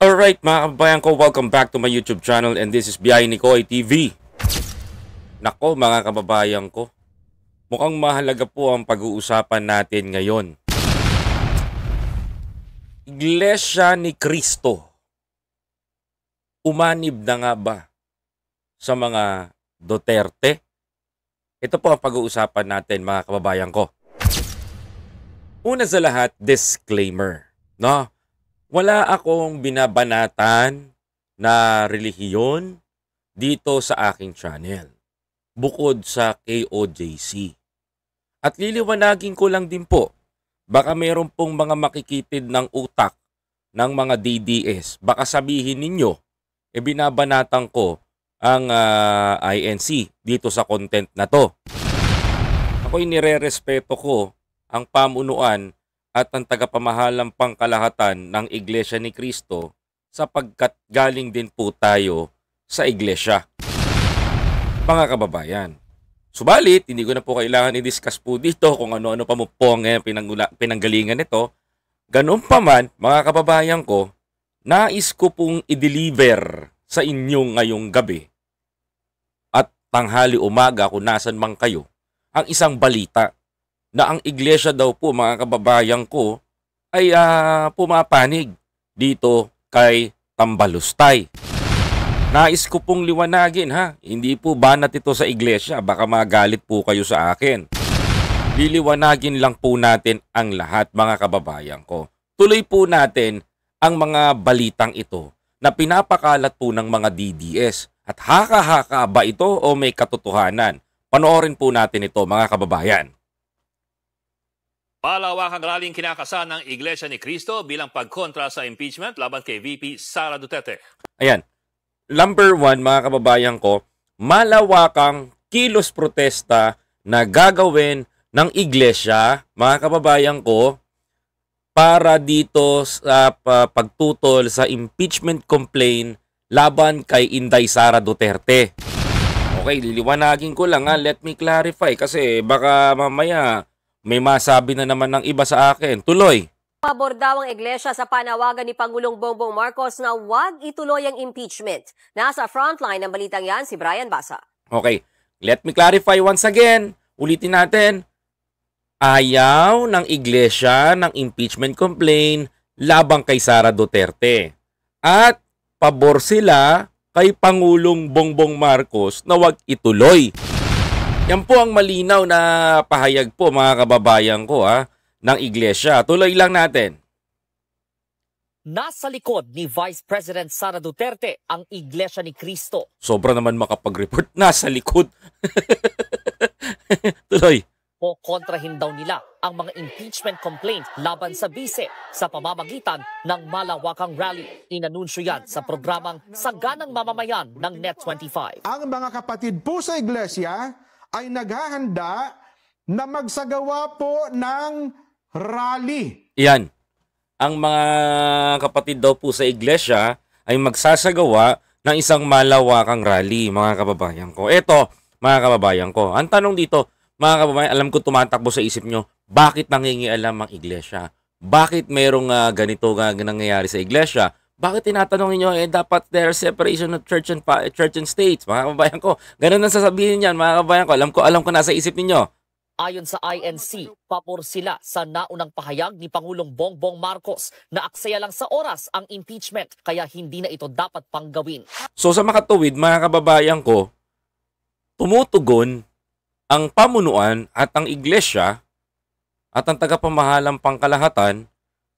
Alright mga kababayan ko, welcome back to my YouTube channel and this is Biyay Nikoy TV. Nako mga kababayan ko, mukhang mahalaga po ang pag-uusapan natin ngayon. Iglesia ni Kristo, umanib na nga ba sa mga Duterte? Ito po ang pag-uusapan natin mga kababayan ko. Una sa lahat, disclaimer. No? Wala akong binabanatan na relihiyon dito sa aking channel bukod sa KOJC. At liliwanagin ko lang din po, baka meron pong mga makikitid ng utak ng mga DDS. Baka sabihin ninyo, e eh binabanatan ko ang uh, ah, INC dito sa content na to. Ako'y inire-respeto ko ang pamunuan at ang tagapamahalang pangkalahatan ng Iglesia ni Kristo sapagkat galing din po tayo sa Iglesia. Mga kababayan, subalit hindi ko na po kailangan i-discuss po dito kung ano-ano pa mo po ang eh, pinanggalingan nito. Ganun pa man, mga kababayan ko, nais ko pong i-deliver sa inyo ngayong gabi at tanghali umaga kung nasan man kayo ang isang balita na ang iglesia daw po mga kababayan ko ay uh, pumapanig dito kay Tambalustay. Nais ko pong liwanagin ha, hindi po banat ito sa iglesia, baka magalit po kayo sa akin. Liliwanagin lang po natin ang lahat mga kababayan ko. Tuloy po natin ang mga balitang ito na pinapakalat po ng mga DDS. At haka-haka ba ito o may katotohanan? Panoorin po natin ito mga kababayan. Palawakang raling kinakasa ng Iglesia ni Cristo bilang pagkontra sa impeachment laban kay VP Sara Duterte. Ayan. Number one, mga kababayan ko, malawakang kilos protesta na gagawin ng Iglesia, mga kababayan ko, para dito sa pagtutol sa impeachment complaint laban kay Inday Sara Duterte. Okay, liliwanagin ko lang ha. Let me clarify kasi baka mamaya may masabi na naman ng iba sa akin. Tuloy. Pabor daw ang iglesia sa panawagan ni Pangulong Bongbong Marcos na huwag ituloy ang impeachment. Nasa frontline ng balitang yan si Brian Basa. Okay, let me clarify once again. Ulitin natin. Ayaw ng iglesia ng impeachment complaint labang kay Sara Duterte. At pabor sila kay Pangulong Bongbong Marcos na huwag ituloy yan po ang malinaw na pahayag po mga kababayan ko ha, ah, ng iglesia. Tuloy lang natin. Nasa likod ni Vice President Sara Duterte ang Iglesia ni Kristo. Sobra naman makapag-report. Nasa likod. Tuloy. O kontrahin daw nila ang mga impeachment complaint laban sa bise sa pamamagitan ng malawakang rally. Inanunsyo yan sa programang Saganang Mamamayan ng Net25. Ang mga kapatid po sa Iglesia ay naghahanda na magsagawa po ng rally. Yan. Ang mga kapatid daw po sa iglesia ay magsasagawa ng isang malawakang rally, mga kababayan ko. Ito, mga kababayan ko. Ang tanong dito, mga kababayan, alam ko tumatakbo sa isip nyo, bakit nangingialam ang iglesia? Bakit mayroong uh, ah, ganito uh, nangyayari sa iglesia? Bakit tinatanong niyo eh dapat there separation of church and eh, church and state, mga kababayan ko. Ganun ang sasabihin niyan, mga kababayan ko. Alam ko, alam ko nasa isip niyo. Ayon sa INC, pabor sila sa naunang pahayag ni Pangulong Bongbong Marcos na aksaya lang sa oras ang impeachment kaya hindi na ito dapat pang gawin. So sa makatuwid mga kababayan ko, tumutugon ang pamunuan at ang iglesia at ang tagapamahalang pangkalahatan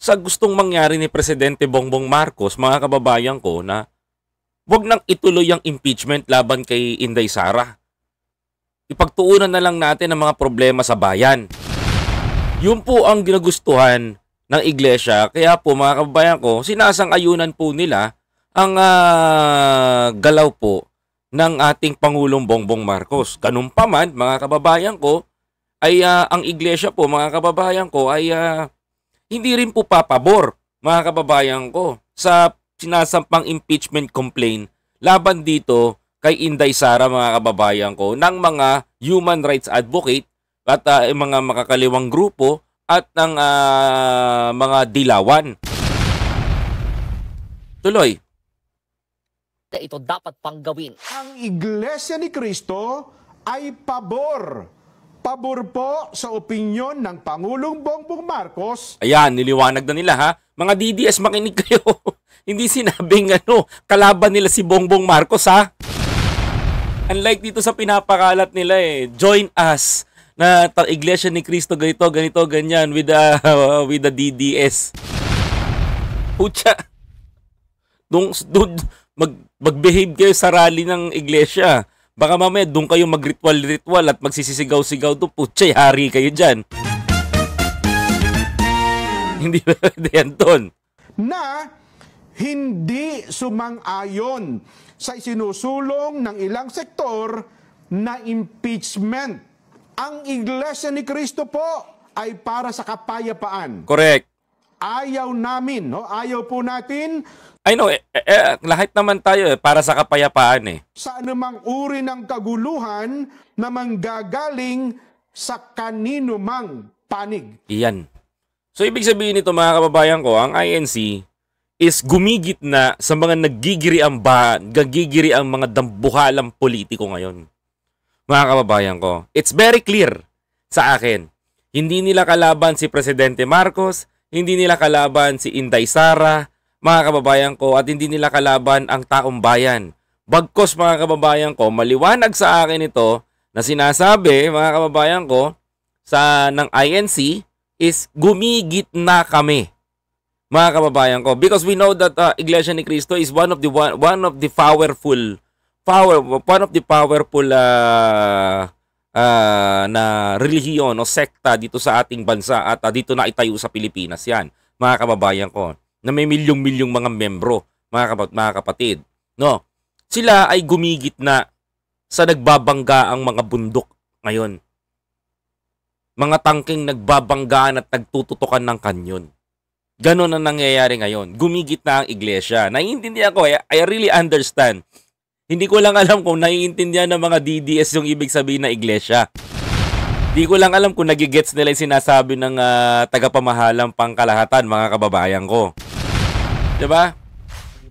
sa gustong mangyari ni Presidente Bongbong Marcos, mga kababayan ko, na huwag nang ituloy ang impeachment laban kay Inday Sara. Ipagtuunan na lang natin ang mga problema sa bayan. Yun po ang ginagustuhan ng iglesia. Kaya po mga kababayan ko, sinasang-ayunan po nila ang uh, galaw po ng ating Pangulong Bongbong Marcos. Ganun pa man, mga kababayan ko, ay uh, ang iglesia po, mga kababayan ko, ay uh, hindi rin po papabor, mga kababayan ko, sa sinasampang impeachment complaint laban dito kay Inday Sara, mga kababayan ko, ng mga human rights advocate at uh, mga makakaliwang grupo at ng uh, mga dilawan. Tuloy. Ito dapat pang gawin. Ang Iglesia ni Cristo ay pabor Pabor po sa opinyon ng Pangulong Bongbong Marcos. Ayan, niliwanag na nila ha. Mga DDS, makinig kayo. Hindi sinabing ano, kalaban nila si Bongbong Marcos ha. Unlike dito sa pinapakalat nila eh, join us na ta- Iglesia ni Cristo ganito, ganito, ganyan with the, uh, with the DDS. Pucha. Dung, dude, mag, mag-behave kayo sa rally ng iglesia. Baka mamaya doon kayo mag-ritual-ritual at magsisisigaw-sigaw doon. Putsa, hari kayo dyan. hindi ba pwede yan doon? Na hindi sumang-ayon sa sinusulong ng ilang sektor na impeachment. Ang Iglesia ni Kristo po ay para sa kapayapaan. Correct ayaw namin, no? Ayaw po natin I know, eh, eh, eh, lahat naman tayo eh, para sa kapayapaan eh. Sa anumang uri ng kaguluhan na manggagaling sa kanino mang panig. Iyan. So ibig sabihin nito mga kababayan ko, ang INC is gumigit na sa mga nagigiri ang ba, gagigiri ang mga dambuhalang politiko ngayon. Mga kababayan ko, it's very clear sa akin. Hindi nila kalaban si Presidente Marcos, hindi nila kalaban si Inday Sara, mga kababayan ko, at hindi nila kalaban ang taong bayan. Bagkos mga kababayan ko, maliwanag sa akin ito na sinasabi mga kababayan ko sa ng INC is gumigit na kami. Mga kababayan ko, because we know that uh, Iglesia ni Cristo is one of the one, one of the powerful power one of the powerful uh, uh, na relihiyon o sekta dito sa ating bansa at uh, dito na itayo sa Pilipinas yan, mga kababayan ko, na may milyong-milyong mga membro, mga, kap- mga kapatid. No? Sila ay gumigit na sa nagbabangga ang mga bundok ngayon. Mga tangking nagbabanggaan at nagtututukan ng kanyon. Ganon ang nangyayari ngayon. Gumigit na ang iglesia. Naiintindihan ko, I, I really understand hindi ko lang alam kung naiintindihan ng mga DDS yung ibig sabihin na iglesia. Hindi ko lang alam kung nagigets nila yung sinasabi ng uh, tagapamahalang pangkalahatan, mga kababayan ko. ba? Diba?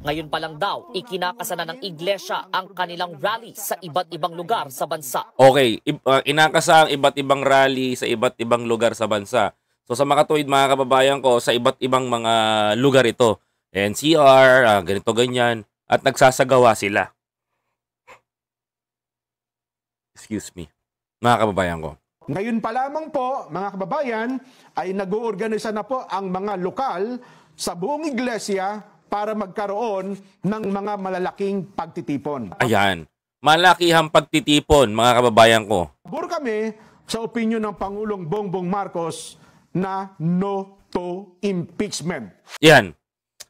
Ngayon pa lang daw, ikinakasana ng iglesia ang kanilang rally sa iba't ibang lugar sa bansa. Okay, ah, inakasa ang iba't ibang rally sa iba't ibang lugar sa bansa. So sa makatuwid mga kababayan ko, sa iba't ibang mga lugar ito. NCR, uh, ah, ganito ganyan. At nagsasagawa sila excuse me, mga kababayan ko. Ngayon pa lamang po, mga kababayan, ay nag-oorganisa na po ang mga lokal sa buong iglesia para magkaroon ng mga malalaking pagtitipon. Ayan, malakihang pagtitipon, mga kababayan ko. Bur kami sa opinion ng Pangulong Bongbong Marcos na no to impeachment. Yan,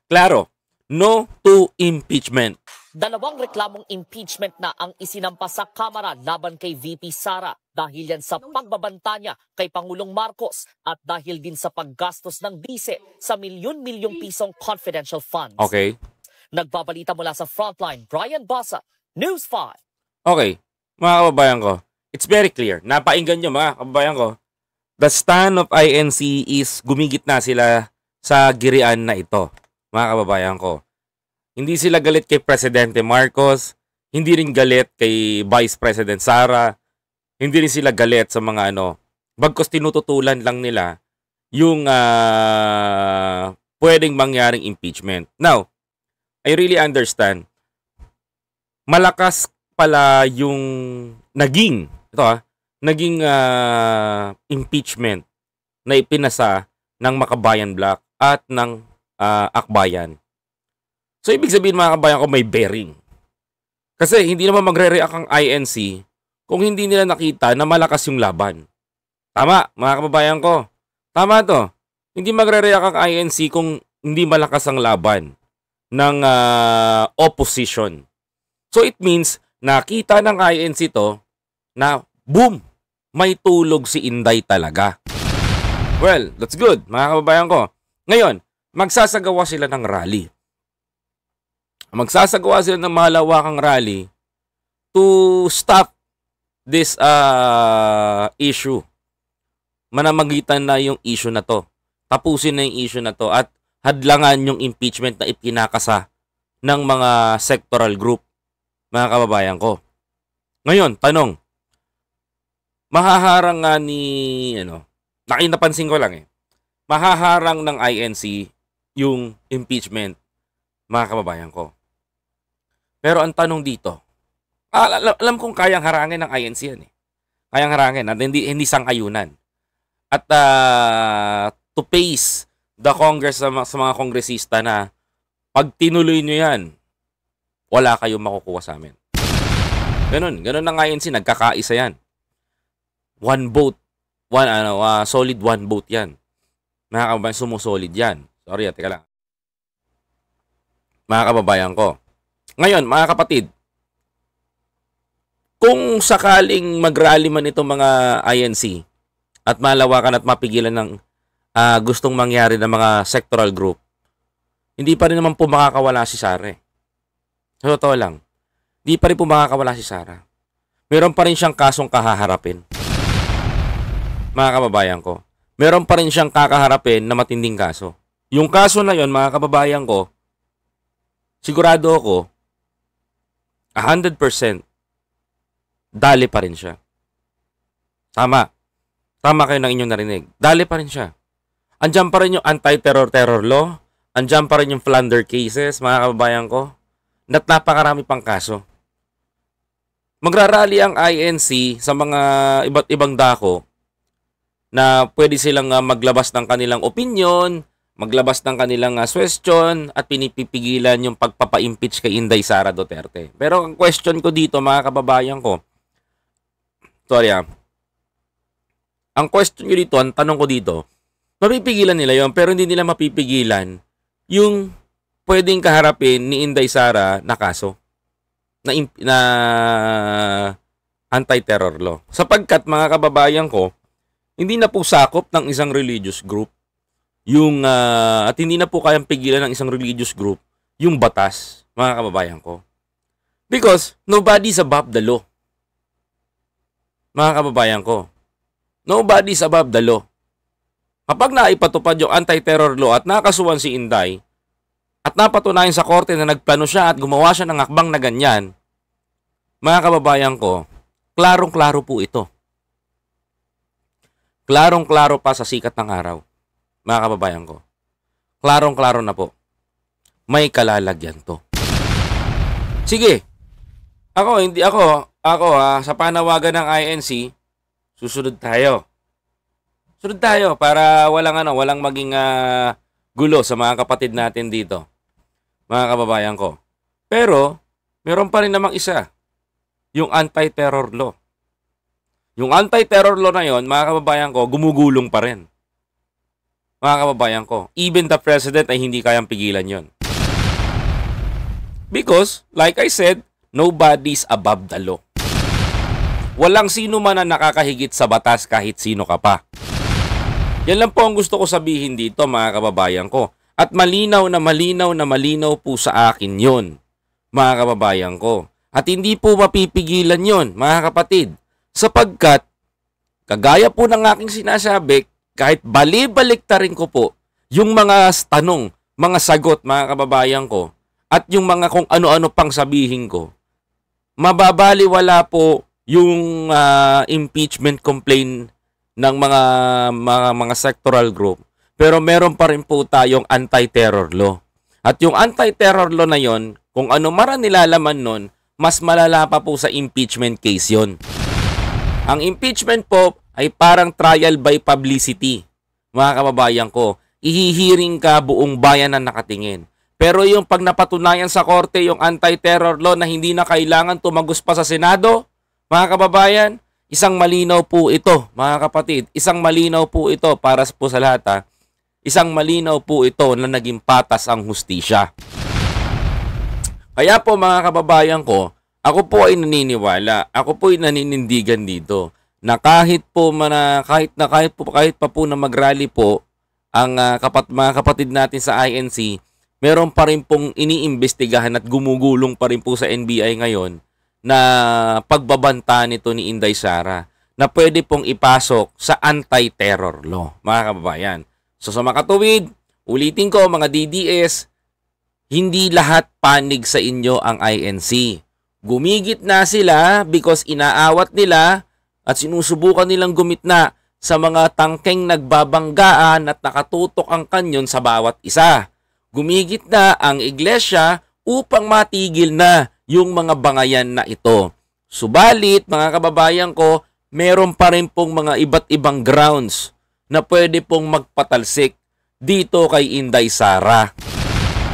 klaro, no to impeachment. Dalawang reklamong impeachment na ang isinampa sa Kamara laban kay VP Sara dahil yan sa pagbabanta niya kay Pangulong Marcos at dahil din sa paggastos ng bise sa milyon-milyong pisong confidential funds. Okay. Nagbabalita mula sa frontline, Brian Basa, News 5. Okay, mga kababayan ko, it's very clear. Napainggan niyo mga kababayan ko, the stand of INC is gumigit na sila sa girian na ito, mga kababayan ko. Hindi sila galit kay Presidente Marcos, hindi rin galit kay Vice President Sara, hindi rin sila galit sa mga ano, bagkos tinututulan lang nila yung uh, pwedeng mangyaring impeachment. Now, I really understand. Malakas pala yung naging, ito ah, naging uh, impeachment na ipinasa ng Makabayan Black at ng uh, Akbayan. So ibig sabihin mga kabayan ko may bearing. Kasi hindi naman magre-react ang INC kung hindi nila nakita na malakas yung laban. Tama, mga kababayan ko. Tama to. Hindi magre-react ang INC kung hindi malakas ang laban ng uh, opposition. So it means nakita ng INC to na boom, may tulog si Inday talaga. Well, that's good, mga kababayan ko. Ngayon, magsasagawa sila ng rally magsasagawa sila ng malawakang rally to stop this uh, issue. Manamagitan na yung issue na to. Tapusin na yung issue na to at hadlangan yung impeachment na ipinakasa ng mga sectoral group, mga kababayan ko. Ngayon, tanong. Mahaharang nga ni, ano, nakinapansin ko lang eh. Mahaharang ng INC yung impeachment, mga kababayan ko. Pero ang tanong dito, ah, alam, alam kong kayang harangin ng INC yan eh. Kayang harangin at hindi, hindi sangayunan. At uh, to face the Congress sa, sa mga kongresista na pag tinuloy nyo yan, wala kayong makukuha sa amin. Ganun, ganun ng INC, nagkakaisa yan. One vote, one, ano, uh, solid one vote yan. Mga kababayan, sumusolid yan. Sorry, teka lang. Mga kababayan ko, ngayon, mga kapatid, kung sakaling mag-rally man itong mga INC at malawakan at mapigilan ng uh, gustong mangyari ng mga sectoral group, hindi pa rin naman po makakawala si Sare. Eh. Sa totoo lang, hindi pa rin po makakawala si Sara. Meron pa rin siyang kasong kahaharapin. Mga kababayan ko, meron pa rin siyang kakaharapin na matinding kaso. Yung kaso na yon mga kababayan ko, sigurado ako, 100% dali pa rin siya. Tama. Tama kayo ng inyong narinig. Dali pa rin siya. Andiyan pa rin yung anti-terror-terror law. Andiyan pa rin yung Flounder cases, mga kababayan ko. Nat napakarami pang kaso. Magrarally ang INC sa mga iba't ibang dako na pwede silang ah, maglabas ng kanilang opinion, maglabas ng kanilang uh, ah, question at pinipigilan yung pagpapa-impeach kay Inday Sara Duterte. Pero ang question ko dito mga kababayan ko, sorry ah, ang question ko dito, ang tanong ko dito, mapipigilan nila yon pero hindi nila mapipigilan yung pwedeng kaharapin ni Inday Sara na kaso na, na anti-terror law. Sapagkat mga kababayan ko, hindi na po sakop ng isang religious group yung uh, at hindi na po kayang pigilan ng isang religious group yung batas, mga kababayan ko. Because nobody's above the law. Mga kababayan ko, nobody's above the law. Kapag naipatupad yung anti-terror law at nakasuhan si Inday, at napatunayan sa korte na nagplano siya at gumawa siya ng akbang na ganyan, mga kababayan ko, klarong-klaro po ito. Klarong-klaro pa sa sikat ng araw mga kababayan ko, klarong-klaro na po, may kalalagyan to. Sige, ako, hindi ako, ako ha, ah, sa panawagan ng INC, susunod tayo. Sunod tayo para walang ano, walang maging uh, gulo sa mga kapatid natin dito. Mga kababayan ko. Pero, meron pa rin namang isa. Yung anti-terror law. Yung anti-terror law na yon, mga kababayan ko, gumugulong pa rin mga kababayan ko, even the president ay hindi kayang pigilan yon. Because, like I said, nobody's above the law. Walang sino man na nakakahigit sa batas kahit sino ka pa. Yan lang po ang gusto ko sabihin dito mga kababayan ko. At malinaw na malinaw na malinaw po sa akin yon, mga kababayan ko. At hindi po mapipigilan yon, mga kapatid. Sapagkat, kagaya po ng aking sinasabi, kahit rin ko po yung mga tanong, mga sagot mga kababayan ko at yung mga kung ano-ano pang sabihin ko, mababaliwala po yung uh, impeachment complaint ng mga, mga mga sectoral group. Pero meron pa rin po tayong anti-terror law. At yung anti-terror law na yon, kung ano mara nilalaman nun, mas malala pa po sa impeachment case yon. Ang impeachment po, ay parang trial by publicity. Mga kababayan ko, ihihiring ka buong bayan na nakatingin. Pero yung pag napatunayan sa korte yung anti-terror law na hindi na kailangan tumagos pa sa Senado, mga kababayan, isang malinaw po ito, mga kapatid. Isang malinaw po ito para po sa lahat. Ha? Isang malinaw po ito na naging patas ang hustisya. Kaya po mga kababayan ko, ako po ay naniniwala, ako po ay naninindigan dito na kahit po mana kahit na kahit po kahit pa po na magrally po ang uh, kapat mga kapatid natin sa INC, meron pa rin pong iniimbestigahan at gumugulong pa rin po sa NBI ngayon na pagbabanta nito ni Inday Sara na pwede pong ipasok sa anti-terror law, mga kababayan. So sa makatuwid, ulitin ko mga DDS, hindi lahat panig sa inyo ang INC. Gumigit na sila because inaawat nila at sinusubukan nilang gumitna sa mga tangkeng nagbabanggaan at nakatutok ang kanyon sa bawat isa. Gumigit na ang iglesia upang matigil na yung mga bangayan na ito. Subalit, mga kababayan ko, meron pa rin pong mga iba't ibang grounds na pwede pong magpatalsik dito kay Inday Sara.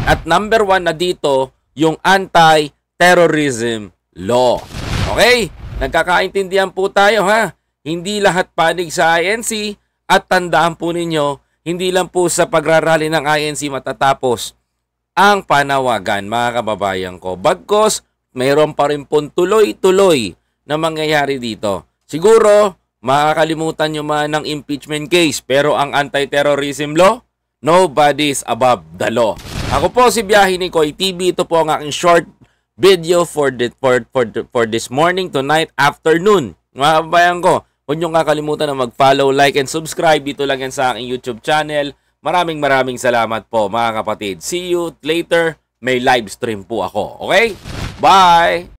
At number one na dito, yung anti-terrorism law. Okay? Nagkakaintindihan po tayo ha. Hindi lahat panig sa INC at tandaan po ninyo, hindi lang po sa pagrarali ng INC matatapos ang panawagan mga kababayan ko. Bagkos, mayroon pa rin pong tuloy-tuloy na mangyayari dito. Siguro, makakalimutan nyo man ng impeachment case pero ang anti-terrorism law, nobody's above the law. Ako po si Biyahe ni Koy TV. Ito po ang aking short video for the, for, for, for this morning, tonight, afternoon. Mga kabayan ko, huwag niyo kakalimutan na mag-follow, like, and subscribe. Dito lang yan sa aking YouTube channel. Maraming maraming salamat po mga kapatid. See you later. May live stream po ako. Okay? Bye!